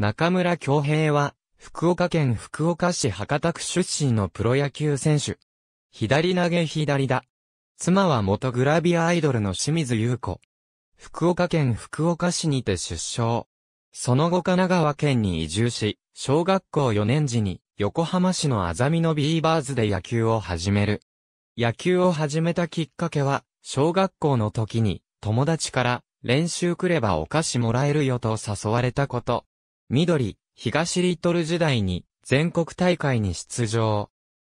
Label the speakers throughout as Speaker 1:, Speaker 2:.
Speaker 1: 中村京平は、福岡県福岡市博多区出身のプロ野球選手。左投げ左だ。妻は元グラビアアイドルの清水優子。福岡県福岡市にて出生。その後神奈川県に移住し、小学校4年時に横浜市のあざみのビーバーズで野球を始める。野球を始めたきっかけは、小学校の時に友達から練習来ればお菓子もらえるよと誘われたこと。緑、東リトル時代に全国大会に出場。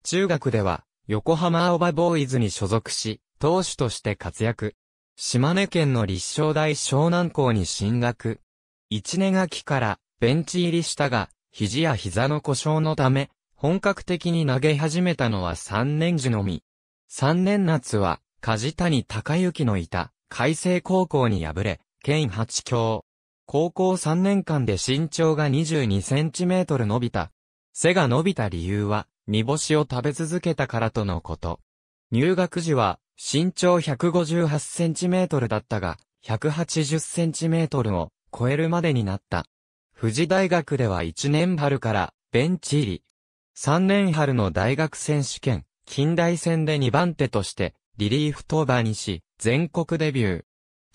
Speaker 1: 中学では横浜青葉ボーイズに所属し、投手として活躍。島根県の立正大湘南校に進学。一年秋からベンチ入りしたが、肘や膝の故障のため、本格的に投げ始めたのは3年時のみ。3年夏は、梶谷隆之のいた、海星高校に敗れ、県八強。高校3年間で身長が22センチメートル伸びた。背が伸びた理由は、煮干しを食べ続けたからとのこと。入学時は、身長158センチメートルだったが、180センチメートルを超えるまでになった。富士大学では1年春からベンチ入り。3年春の大学選手権、近代戦で2番手としてリリーフ登板にし、全国デビュー。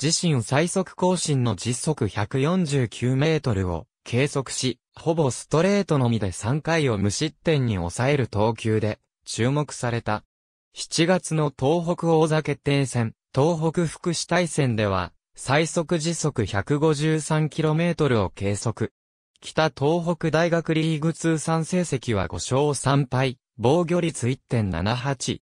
Speaker 1: 自身最速更新の実速149メートルを計測し、ほぼストレートのみで3回を無失点に抑える投球で注目された。7月の東北王座決定戦、東北福祉大戦では、最速時速 153km を計測。北東北大学リーグ通算成績は5勝3敗、防御率1.78。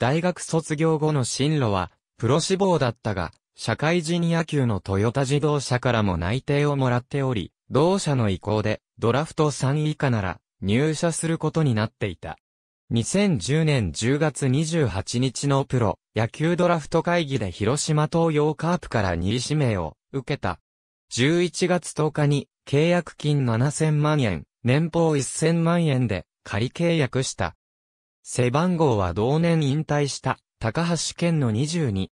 Speaker 1: 大学卒業後の進路は、プロ志望だったが、社会人野球のトヨタ自動車からも内定をもらっており、同社の意向でドラフト3以下なら入社することになっていた。2010年10月28日のプロ野球ドラフト会議で広島東洋カープから2位指名を受けた。11月10日に契約金7000万円、年俸1000万円で仮契約した。背番号は同年引退した高橋健の22。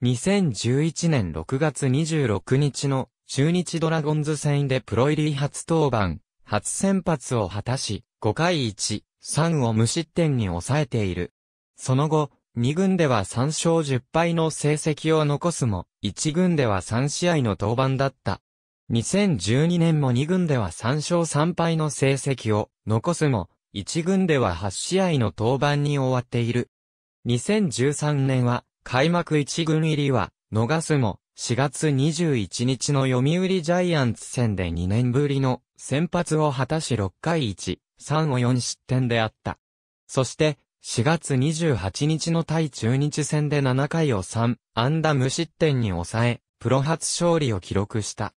Speaker 1: 2011年6月26日の中日ドラゴンズ戦でプロ入り初登板、初先発を果たし、5回1、3を無失点に抑えている。その後、2軍では3勝10敗の成績を残すも、1軍では3試合の登板だった。2012年も2軍では3勝3敗の成績を残すも、1軍では8試合の登板に終わっている。2013年は開幕一軍入りは、逃すも、4月21日の読売ジャイアンツ戦で2年ぶりの先発を果たし6回1、3を4失点であった。そして、4月28日の対中日戦で7回を3、安打無失点に抑え、プロ初勝利を記録した。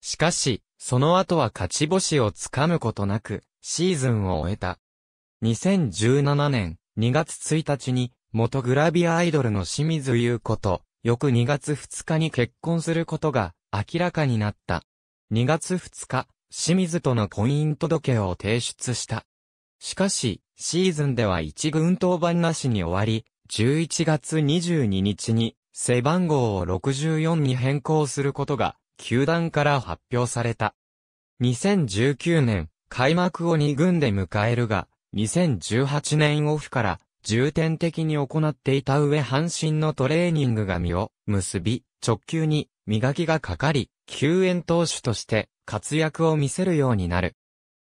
Speaker 1: しかし、その後は勝ち星をつかむことなく、シーズンを終えた。2017年2月1日に元グラビアアイドルの清水優子と、翌2月2日に結婚することが明らかになった。2月2日、清水との婚姻届を提出した。しかし、シーズンでは一軍登板なしに終わり、11月22日に背番号を64に変更することが、球団から発表された。2019年、開幕を2軍で迎えるが、2018年オフから重点的に行っていた上半身のトレーニングが実を結び、直球に磨きがかかり、救援投手として活躍を見せるようになる。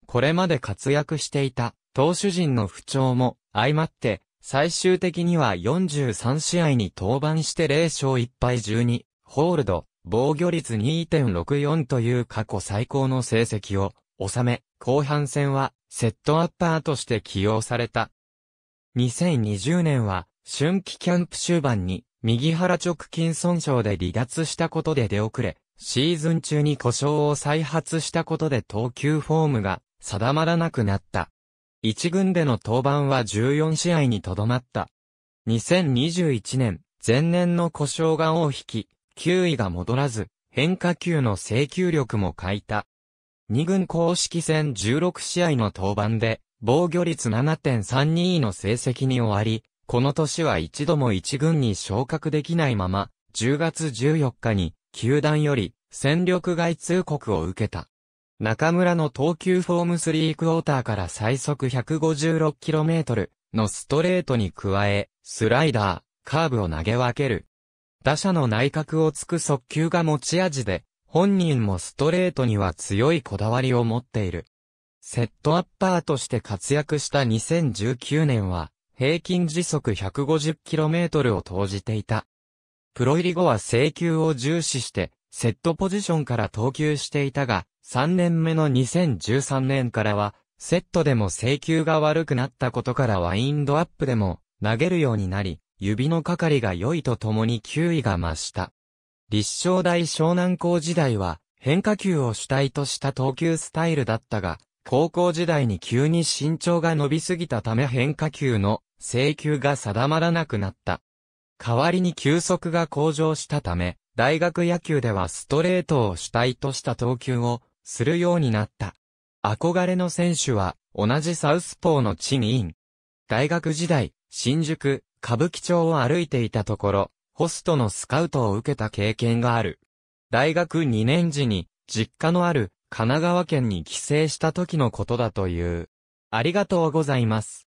Speaker 1: これまで活躍していた投手陣の不調も相まって、最終的には43試合に登板して0勝1敗12、ホールド、防御率2.64という過去最高の成績を収め、後半戦はセットアッパーとして起用された。2020年は、春季キャンプ終盤に、右腹直筋損傷で離脱したことで出遅れ、シーズン中に故障を再発したことで投球フォームが定まらなくなった。一軍での登板は14試合にとどまった。2021年、前年の故障が大引き、球威が戻らず、変化球の制球力も欠いた。2軍公式戦16試合の登板で、防御率7.32の成績に終わり、この年は一度も一軍に昇格できないまま、10月14日に、球団より、戦力外通告を受けた。中村の投球フォーム3クォーターから最速 156km のストレートに加え、スライダー、カーブを投げ分ける。打者の内角をつく速球が持ち味で、本人もストレートには強いこだわりを持っている。セットアッパーとして活躍した2019年は、平均時速 150km を投じていた。プロ入り後は制球を重視して、セットポジションから投球していたが、3年目の2013年からは、セットでも制球が悪くなったことからワインドアップでも投げるようになり、指のかかりが良いとともに球威が増した。立正大湘南校時代は変化球を主体とした投球スタイルだったが、高校時代に急に身長が伸びすぎたため変化球の請求が定まらなくなった。代わりに球速が向上したため、大学野球ではストレートを主体とした投球をするようになった。憧れの選手は同じサウスポーのチミイン。大学時代、新宿、歌舞伎町を歩いていたところ、ホストのスカウトを受けた経験がある。大学2年時に、実家のある神奈川県に帰省した時のことだという。ありがとうございます。